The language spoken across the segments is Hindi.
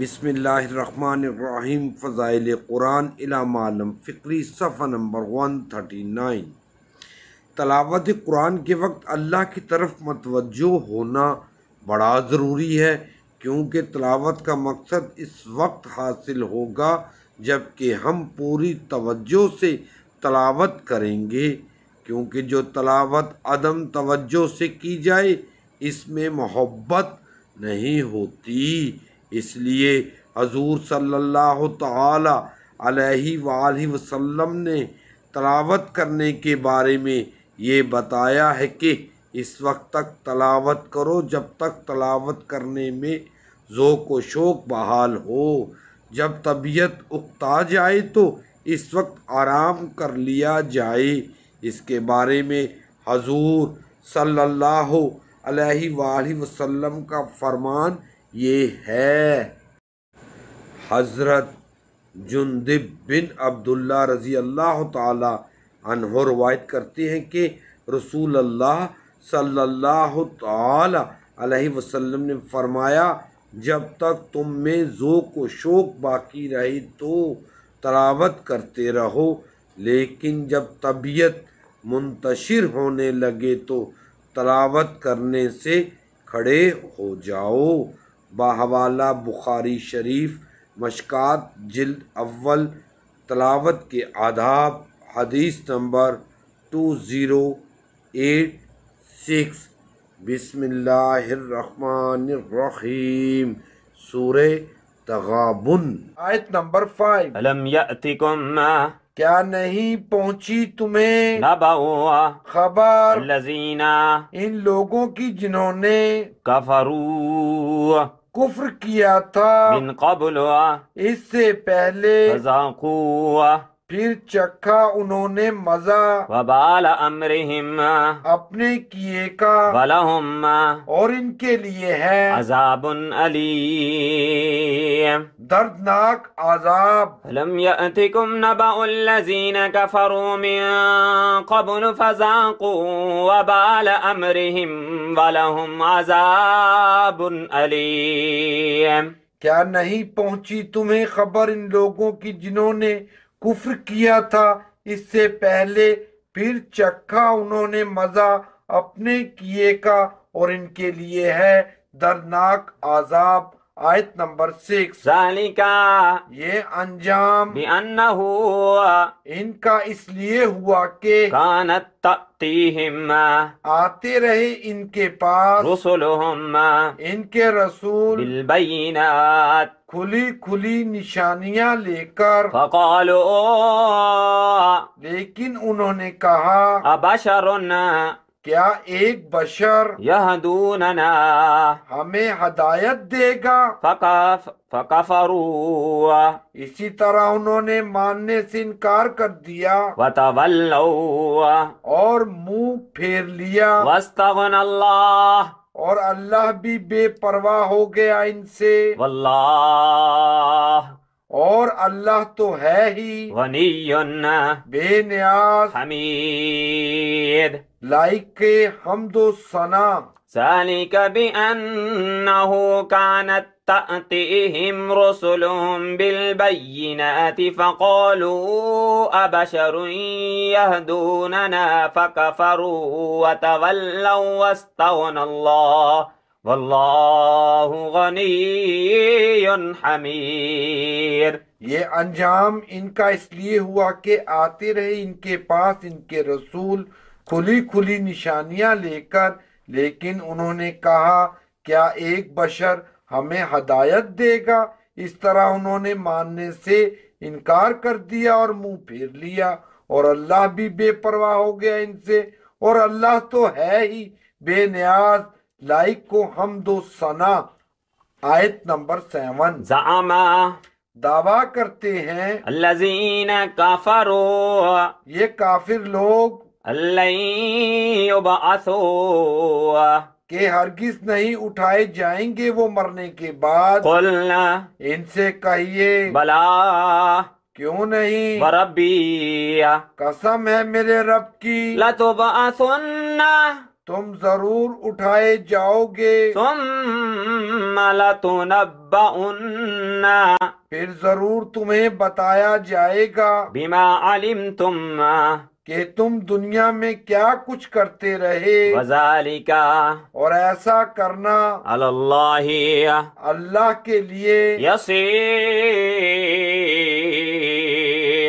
बिसमीम फ़ज़ाइल कुरान इलाम फ़िक्री सफ़ा नंबर वन थर्टी नाइन तलावत कुरान के वक्त अल्लाह की तरफ मतवज होना बड़ा ज़रूरी है क्योंकि तलावत का मकसद इस वक्त हासिल होगा जबकि हम पूरी तवज्जो से तलावत करेंगे क्योंकि जो तलावत अदम तवज्जो से की जाए इसमें मोहब्बत नहीं होती इसलिए हजूर सल्लल्लाहु अलैहि वसल्लम ने तलावत करने के बारे में ये बताया है कि इस वक्त तक तलावत करो जब तक तलावत करने में ज़ोक व शोक बहाल हो जब तबीयत उकता जाए तो इस वक्त आराम कर लिया जाए इसके बारे में हजूर सल्लल्लाहु अलैहि वसल्लम का फरमान ये है हज़रत जुनदिब बिन अब्दुल्ला रज़ी अल्लाह तहो रवायत करते हैं कि रसूल अल्लाह सल्लल्लाहु अलैहि वसल्लम ने फरमाया जब तक तुम में ज़ोक व शोक बाकी रहे तो तलावत करते रहो लेकिन जब तबीयत मुंतशिर होने लगे तो तलावत करने से खड़े हो जाओ बाहवाला बुखारी शरीफ मशक़ात जल्द अव्वल तलावत के आदाब हदीस number two zero eight six बिसमीम सूर तगाबुन आयत नंबर फाइव अलम मा क्या नहीं पहुंची तुम्हें खबर लजीना इन लोगों की जिन्होंने कफरू कुफर किया था इससे पहले फिर चखा उन्होंने मजा वबाल अमरहिम अपने किए का वलहुम और इनके लिए है अजाबन अली दर्दनाक आजाब लम का नबअुल लजीना कफरू वबाल अमरहिम वलहुम अजाबन अली क्या नहीं पहुंची तुम्हें खबर इन लोगों की जिन्होंने कुफर किया था इससे पहले फिर चखा उन्होंने मजा अपने किए का और इनके लिए है दर्दनाक आजाब आयत नंबर सिक्स का ये अंजाम अन्ना हुआ इनका इसलिए हुआ के कानत आते रहे इनके पास रसुल इनके रसूल बिलबीनात खुली खुली निशानियाँ लेकर फकालो लेकिन उन्होंने कहा अबशरुन क्या एक बशर यह दूनना हमें हदायत देगा फका फकाफरू इसी तरह उन्होंने मानने से इनकार कर दिया वतवल्लौ और मुंह फेर लिया वस्तवन अल्लाह और अल्लाह भी बेपरवाह हो गया इनसे वल्लाह اور اللہ تو ہے ہی غنی بے نیاز حمید لائق حمد و ثنا ذلك بأنه كانت تأتيهم رسلهم بالبينات فقالوا أبشر يهدوننا فكفروا وتولوا واستغنى الله वल्लाहु गनीयुन हमीर ये अंजाम इनका इसलिए हुआ कि आते रहे इनके पास इनके रसूल खुली खुली निशानियां लेकर लेकिन उन्होंने कहा क्या एक बशर हमें हदायत देगा इस तरह उन्होंने मानने से इनकार कर दिया और मुंह फेर लिया और अल्लाह भी बेपरवाह हो गया इनसे और अल्लाह तो है ही बेनियाज लाइक को हम दो सना आयत नंबर सेवन जामा दावा करते हैं लजीन काफरो ये काफिर लोग अल्लासो के हरगिज नहीं उठाए जाएंगे वो मरने के बाद इनसे कहिए बला क्यों नहीं रबी कसम है मेरे रब की लतोबा सुनना तुम जरूर उठाए जाओगे फिर जरूर तुम्हें बताया जाएगा बीमा आलिम तुम के तुम दुनिया में क्या कुछ करते रहे का और ऐसा करना अल्लाह अल्लाह के लिए यसी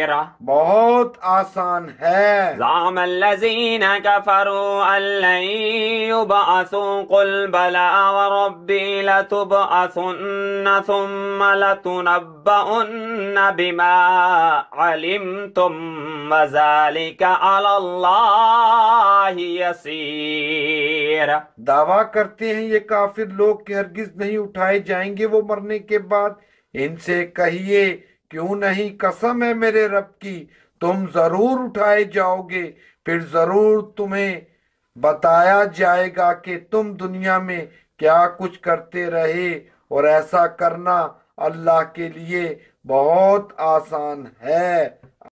तेरा बहुत आसान है जाम लजीन कफरू अल्लासू कुल बला रब्बी लतुबअसुन्न थुम्म लतुनब्बअन्न बिमा अलिमतुम वजालिका अल्लाह यसीर दावा करते हैं ये काफिर लोग कि हरगिज नहीं उठाए जाएंगे वो मरने के बाद इनसे कहिए क्यों नहीं कसम है मेरे रब की तुम जरूर उठाए जाओगे फिर जरूर तुम्हें बताया जाएगा कि तुम दुनिया में क्या कुछ करते रहे और ऐसा करना अल्लाह के लिए बहुत आसान है